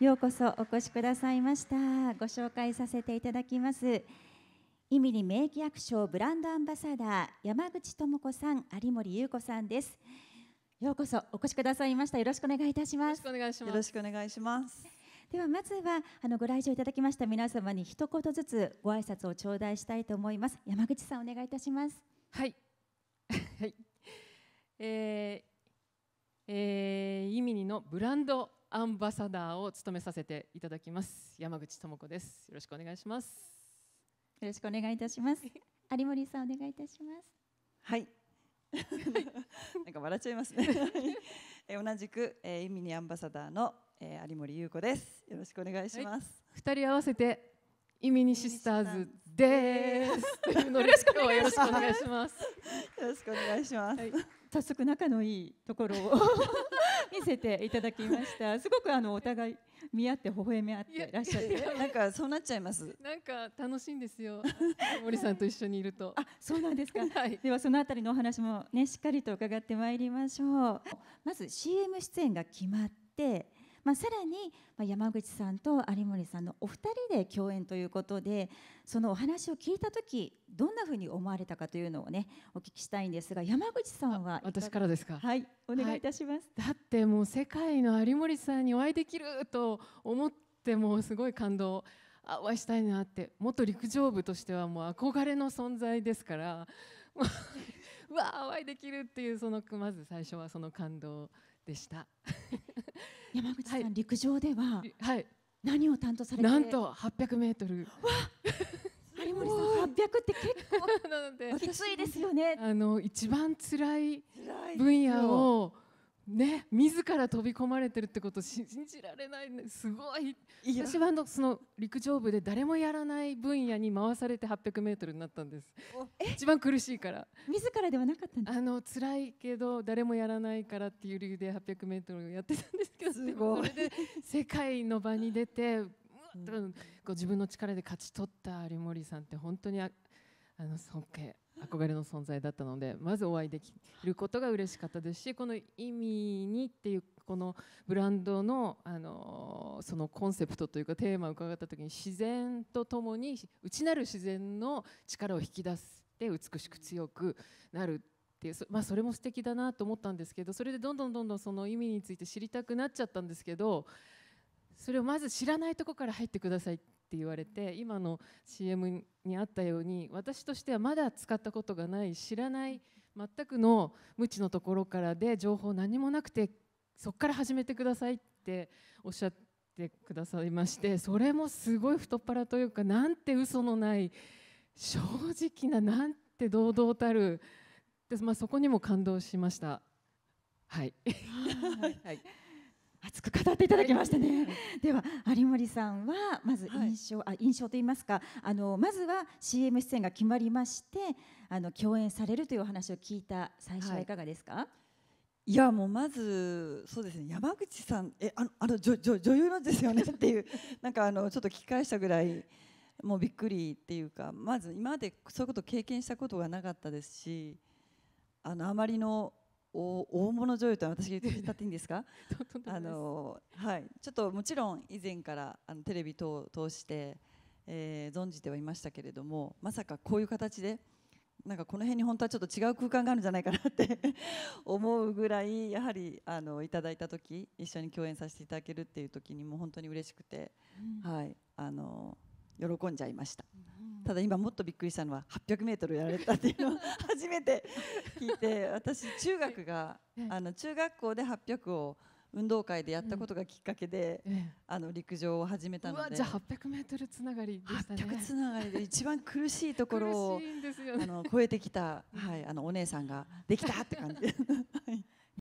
ようこそお越しくださいましたご紹介させていただきますイミリ名義役所ブランドアンバサダー山口智子さん有森優子さんですようこそお越しくださいましたよろしくお願いいたしますよろしくお願いしますではまずはあのご来場いただきました皆様に一言ずつご挨拶を頂戴したいと思います山口さんお願いいたしますはい はい、えーえー、イミリのブランドアンバサダーを務めさせていただきます山口智子ですよろしくお願いしますよろしくお願いいたします 有森さんお願いいたしますはい なんか笑っちゃいますねえ同じく、えー、イミニアンバサダーの、えー、有森優子ですよろしくお願いします二、はい、人合わせてイミニシスターズですよろしくお願いしますよろしくお願いします、はい、早速仲のいいところを 見せていただきましたすごくあのお互い見合って微笑み合ってらっしゃってなんかそうなっちゃいますなんか楽しいんですよ 森さんと一緒にいるとあそうなんですか、はい、ではそのあたりのお話もねしっかりと伺ってまいりましょうまず CM 出演が決まってまあ、さらに山口さんと有森さんのお二人で共演ということでそのお話を聞いた時どんなふうに思われたかというのをねお聞きしたいんですが山口さんは私からですかはいお願いいたします、はい、だってもう世界の有森さんにお会いできると思ってもすごい感動あお会いしたいなって元陸上部としてはもう憧れの存在ですから うわお会いできるっていうそのまず最初はその感動でした 山口さん、はい、陸上では、はい、何を担当されてなんと800メートル。有森さん800って結構 きついですよね。あの一番辛い分野を。ね、自ら飛び込まれてるってこと信じられないねすごい私はのその陸上部で誰もやらない分野に回されて 800m になったんです一番苦しいから自らではなかったんですあの辛いけど誰もやらないからっていう理由で 800m をやってたんですけどすごいそれで世界の場に出て、うん、こう自分の力で勝ち取った有森さんって本当にああの尊敬憧れの存在だったのでまずお会いできることが嬉しかったですしこの意味にっていうこのブランドのあのそのコンセプトというかテーマを伺った時に自然とともに内なる自然の力を引き出して美しく強くなるっていうそ,、まあ、それも素敵だなと思ったんですけどそれでどんどんどんどんその意味について知りたくなっちゃったんですけどそれをまず知らないとこから入ってくださいってって言われて今の CM にあったように私としてはまだ使ったことがない知らない全くの無知のところからで情報何もなくてそこから始めてくださいっておっしゃってくださいましてそれもすごい太っ腹というかなんて嘘のない正直ななんて堂々たるで、まあ、そこにも感動しました。はい、はい 熱く語っていただきましたね。では有森さんはまず印象、はい、あ印象と言いますか、あのまずは CM 出演が決まりまして、あの共演されるというお話を聞いた最初はいかがですか。はいいやもうまずそうですね山口さんえあのあの女女女優なんですよね っていうなんかあのちょっと聞き返したぐらいもうびっくりっていうかまず今までそういうことを経験したことがなかったですしあのあまりの大物女優とは私が言っていいんですか あの、はい、ちょっともちろん以前からあのテレビ等を通して、えー、存じてはいましたけれどもまさかこういう形でなんかこの辺に本当はちょっと違う空間があるんじゃないかなって 思うぐらいやはりあのいただいた時一緒に共演させていただけるっていう時にも本当に嬉しくて、うん、はいあの喜んじゃいました。ただ今もっとびっくりしたのは 800m やられたっていうのを 初めて聞いて私中学があの中学校で800を運動会でやったことがきっかけで、うん、あの陸上を始めたのでじゃあ 800m つながりでしたね800つながりで一番苦しいところを、ね、あの超えてきた、はい、あのお姉さんができたって感じ。はい